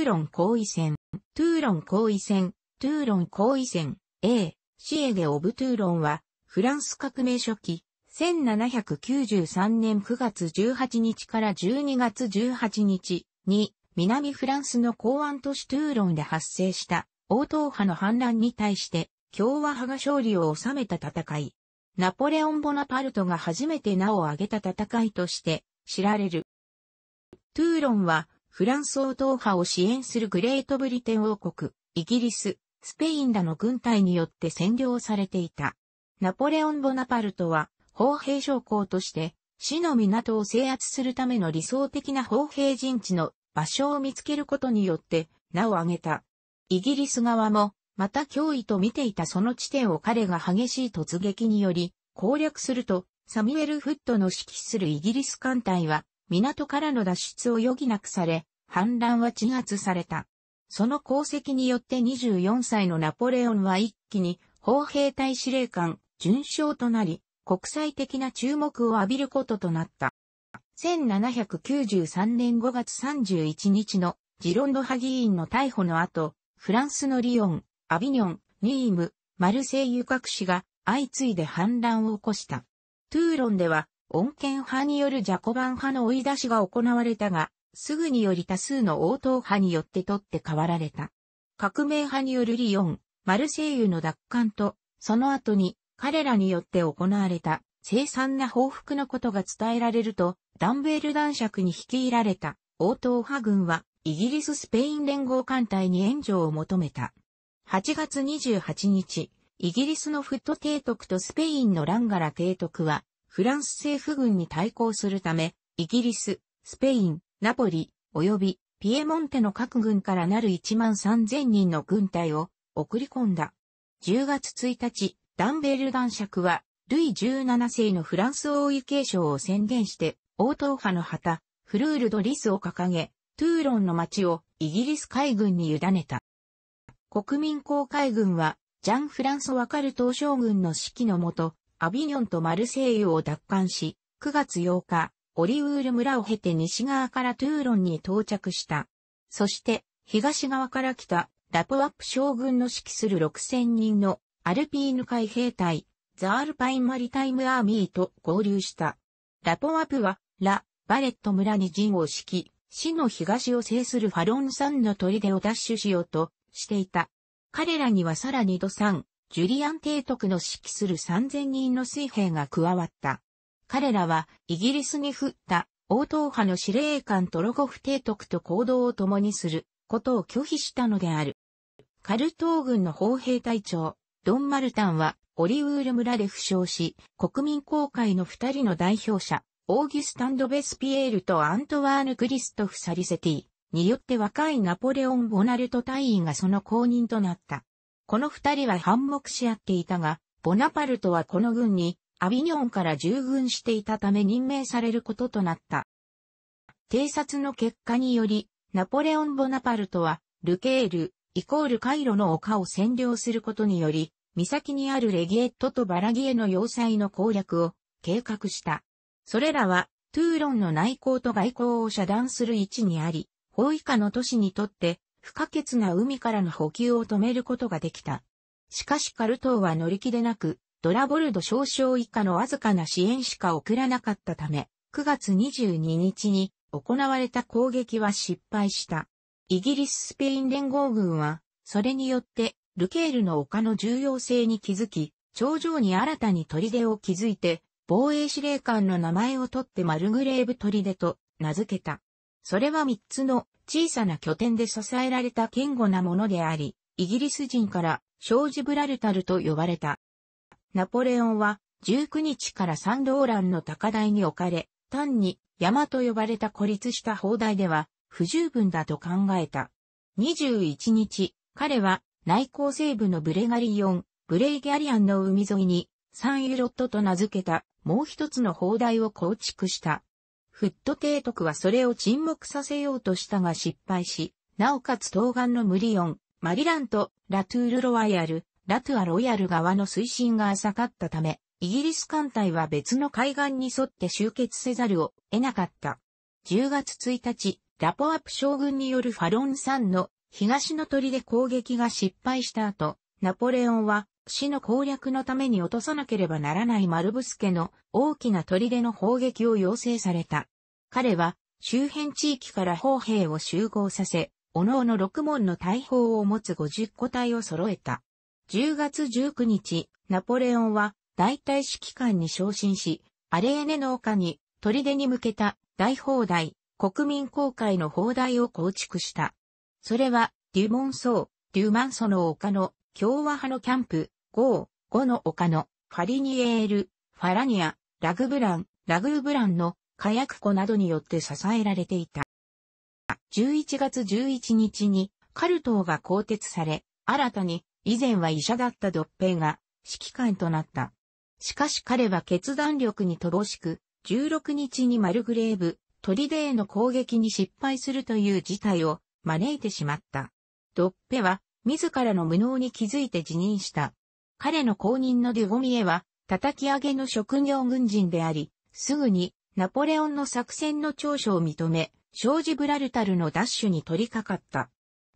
ゥーロン行位線、トゥーロン行位線、トゥーロン行位線、A、シエデ・オブ・トゥーロンは、フランス革命初期、1793年9月18日から12月18日に、南フランスの港湾都市トゥーロンで発生した、王党派の反乱に対して、共和派が勝利を収めた戦い。ナポレオン・ボナパルトが初めて名を挙げた戦いとして知られる。トゥーロンはフランス王党派を支援するグレートブリテン王国、イギリス、スペインらの軍隊によって占領されていた。ナポレオン・ボナパルトは、砲兵将校として、市の港を制圧するための理想的な砲兵陣地の場所を見つけることによって、名を挙げた。イギリス側も、また脅威と見ていたその地点を彼が激しい突撃により、攻略すると、サミュエル・フットの指揮するイギリス艦隊は、港からの脱出を余儀なくされ、反乱は鎮圧された。その功績によって24歳のナポレオンは一気に砲兵隊司令官、巡将となり、国際的な注目を浴びることとなった。1793年5月31日のジロンド派議員の逮捕の後、フランスのリオン、アビニョン、ニーム、マルセイユ各市が相次いで反乱を起こした。トゥーロンでは穏健派によるジャコバン派の追い出しが行われたが、すぐにより多数の応答派によって取って代わられた。革命派によるリヨン、マルセイユの奪還と、その後に彼らによって行われた凄惨な報復のことが伝えられると、ダンベール男爵に率いられた応答派軍は、イギリススペイン連合艦隊に援助を求めた。8月28日、イギリスのフット提督とスペインのランガラ提督は、フランス政府軍に対抗するため、イギリス、スペイン、ナポリ、及びピエモンテの各軍からなる1万3000人の軍隊を送り込んだ。10月1日、ダンベル男爵は、ルイ17世のフランス王位継承を宣言して、王党派の旗、フルールドリスを掲げ、トゥーロンの町をイギリス海軍に委ねた。国民公海軍は、ジャン・フランソワカルト将軍の指揮のもと、アビニョンとマルセイユを奪還し、9月8日、オリウール村を経て西側からトゥーロンに到着した。そして、東側から来たラポワップ将軍の指揮する6000人のアルピーヌ海兵隊、ザールパインマリタイムアーミーと合流した。ラポワプは、ラ・バレット村に陣を敷き、死の東を制するファロン山の砦を奪取しようとしていた。彼らにはさらにドサン、ジュリアン提督の指揮する3000人の水兵が加わった。彼らは、イギリスに降った、王党派の司令官トロゴフ提督と行動を共にすることを拒否したのである。カルトー軍の砲兵隊長、ドン・マルタンは、オリウール村で負傷し、国民公会の二人の代表者、オーギュスタンド・ベスピエールとアントワーヌ・クリストフ・サリセティによって若いナポレオン・ボナルト隊員がその後任となった。この二人は反目し合っていたが、ボナパルトはこの軍に、アビニョンから従軍していたため任命されることとなった。偵察の結果により、ナポレオン・ボナパルトは、ルケール、イコールカイロの丘を占領することにより、岬にあるレギエットとバラギエの要塞の攻略を計画した。それらは、トゥーロンの内向と外交を遮断する位置にあり、包囲下の都市にとって不可欠な海からの補給を止めることができた。しかしカルトーは乗り気でなく、ドラボルド少将以下のわずかな支援しか送らなかったため、9月22日に行われた攻撃は失敗した。イギリス・スペイン連合軍は、それによって、ルケールの丘の重要性に気づき、頂上に新たに砦を築いて、防衛司令官の名前を取ってマルグレーブ砦と名付けた。それは三つの小さな拠点で支えられた堅固なものであり、イギリス人から小ジブラルタルと呼ばれた。ナポレオンは19日からサンローランの高台に置かれ、単に山と呼ばれた孤立した砲台では不十分だと考えた。21日、彼は内向西部のブレガリオン、ブレイギャリアンの海沿いにサンユロットと名付けたもう一つの砲台を構築した。フット提督はそれを沈黙させようとしたが失敗し、なおかつ東岸のムリオン、マリランとラトゥールロワイヤル、ラトゥアロイヤル側の推進が浅かったため、イギリス艦隊は別の海岸に沿って集結せざるを得なかった。10月1日、ラポアップ将軍によるファロン山の東の鳥で攻撃が失敗した後、ナポレオンは死の攻略のために落とさなければならないマルブスケの大きな砦の砲撃を要請された。彼は周辺地域から砲兵を集合させ、おのおの6門の大砲を持つ50個体を揃えた。10月19日、ナポレオンは大隊指揮官に昇進し、アレーネの丘に砦に向けた大砲台、国民公会の砲台を構築した。それは、デュモンソー、デュマンソの丘の共和派のキャンプ、ゴー、ゴの丘のファリニエール、ファラニア、ラグブラン、ラグーブランの火薬庫などによって支えられていた。11月11日にカルトーが更迭され、新たに以前は医者だったドッペイが指揮官となった。しかし彼は決断力に乏しく、16日にマルグレーブ、トリデへの攻撃に失敗するという事態を招いてしまった。ドッペは自らの無能に気づいて辞任した。彼の後任のデュゴミエは叩き上げの職業軍人であり、すぐにナポレオンの作戦の長所を認め、小ジブラルタルの奪取に取り掛かった。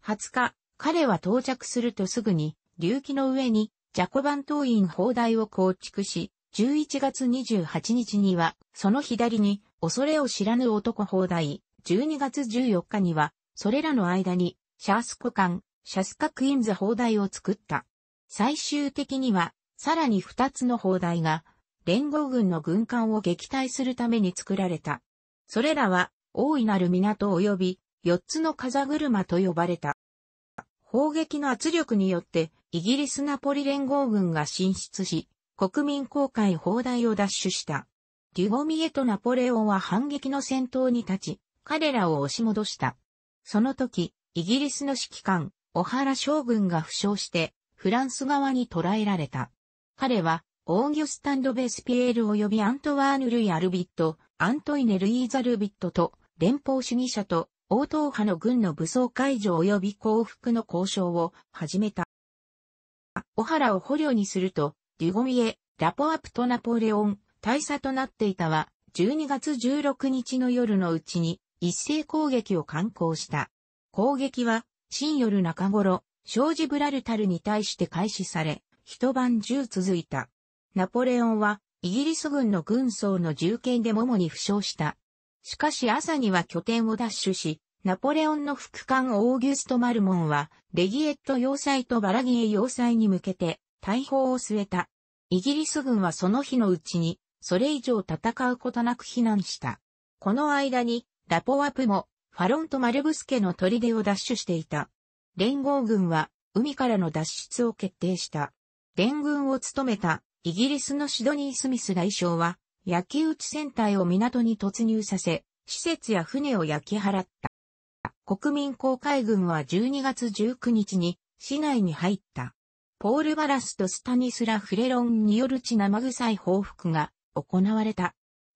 20日、彼は到着するとすぐに、隆起の上に、ジャコバン党員砲台を構築し、11月28日には、その左に、恐れを知らぬ男砲台、12月14日には、それらの間に、シャースコ艦、シャスカクインズ砲台を作った。最終的には、さらに2つの砲台が、連合軍の軍艦を撃退するために作られた。それらは、大いなる港及び、四つの風車と呼ばれた。砲撃の圧力によって、イギリスナポリ連合軍が進出し、国民公開砲台を奪取した。デュゴミエとナポレオンは反撃の戦闘に立ち、彼らを押し戻した。その時、イギリスの指揮官、小原将軍が負傷して、フランス側に捕らえられた。彼は、オーギュスタン・ロベスピエール及びアントワーヌ・ルイ・アルビット、アントイネ・ルイーザ・ルビットと、連邦主義者と、応答派の軍の武装解除及び降伏の交渉を始めた。オハラを捕虜にすると、デュゴミエ、ラポアプト・ナポレオン、大佐となっていたは、12月16日の夜のうちに、一斉攻撃を敢行した。攻撃は、新夜中頃、ージブラルタルに対して開始され、一晩中続いた。ナポレオンは、イギリス軍の軍曹の銃剣でももに負傷した。しかし朝には拠点を奪取し、ナポレオンの副官オーギュスト・マルモンは、レギエット要塞とバラギエ要塞に向けて、大砲を据えた。イギリス軍はその日のうちに、それ以上戦うことなく避難した。この間に、ラポワプも、ファロンとマルブス家の砦を奪取していた。連合軍は、海からの脱出を決定した。連軍を務めたイギリスのシドニー・スミス外相は、焼き打ち船体を港に突入させ、施設や船を焼き払った。国民公海軍は12月19日に市内に入った。ポール・バラスとスタニスラ・フレロンによる血生臭い報復が行われた。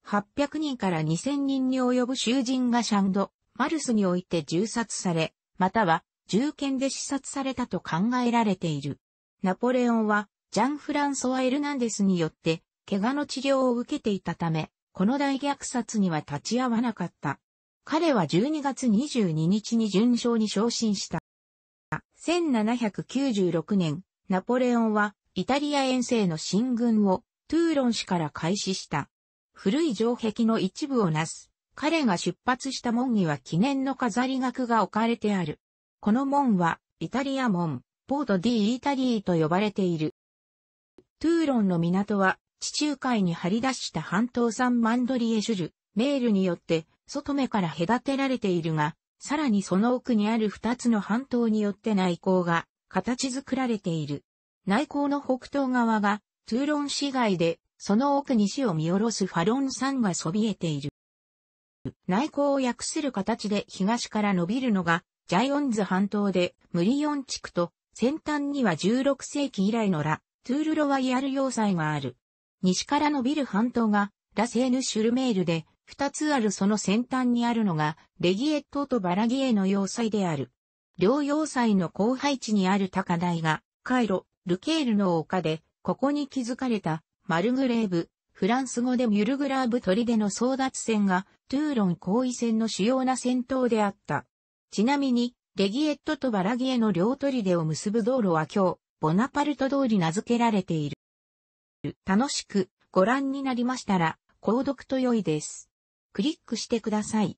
800人から2000人に及ぶ囚人がシャンド、マルスにおいて銃殺され、または銃剣で刺殺されたと考えられている。ナポレオンはジャン・フランソワ・エルナンデスによって、怪我の治療を受けていたため、この大虐殺には立ち会わなかった。彼は12月22日に順将に昇進した。1796年、ナポレオンはイタリア遠征の進軍をトゥーロン市から開始した。古い城壁の一部をなす、彼が出発した門には記念の飾り額が置かれてある。この門はイタリア門、ポート・ディ・イタリーと呼ばれている。トゥーロンの港は、地中海に張り出した半島産マンドリエシュル、メールによって、外目から隔てられているが、さらにその奥にある二つの半島によって内港が形作られている。内港の北東側がトゥーロン市街で、その奥西を見下ろすファロン山がそびえている。内港を訳する形で東から伸びるのが、ジャイオンズ半島で、ムリオン地区と、先端には16世紀以来のラ、トゥールロワイヤル要塞がある。西からのビル半島がラセーヌ・シュルメールで、二つあるその先端にあるのが、レギエットとバラギエの要塞である。両要塞の後配地にある高台が、カイロ、ルケールの丘で、ここに築かれた、マルグレーブ、フランス語でミュルグラーブ砦の争奪戦が、トゥーロン後位戦の主要な戦闘であった。ちなみに、レギエットとバラギエの両砦を結ぶ道路は今日、ボナパルト通り名付けられている。楽しくご覧になりましたら、購読と良いです。クリックしてください。